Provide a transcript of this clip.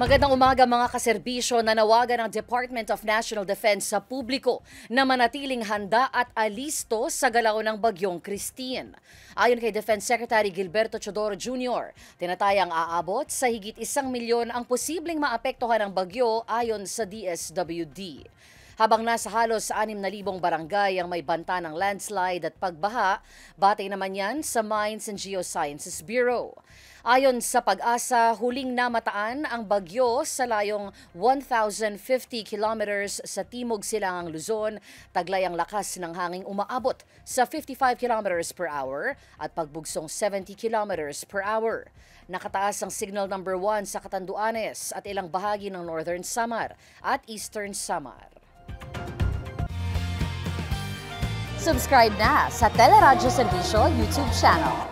Magandang umaga mga kaserbisyo. Nanawagan ng Department of National Defense sa publiko na manatiling handa at alisto sa galaw ng bagyong Christine. Ayon kay Defense Secretary Gilberto Chodoro Jr., tinatayang aabot sa higit isang milyon ang posibleng maapektuhan ng bagyo ayon sa DSWD. Habang nasa halos 6,000 barangay ang may banta ng landslide at pagbaha, batay naman yan sa Mines and Geosciences Bureau. Ayon sa pag-asa, huling namataan ang bagyo sa layong 1,050 kilometers sa Timog Silangang Luzon. Taglay ang lakas ng hangin umaabot sa 55 kilometers per hour at pagbugsong 70 kilometers per hour. Nakataas ang signal number 1 sa Katanduanes at ilang bahagi ng Northern Samar at Eastern Samar. Subscribe na sa Teleradyo Servisyo YouTube channel.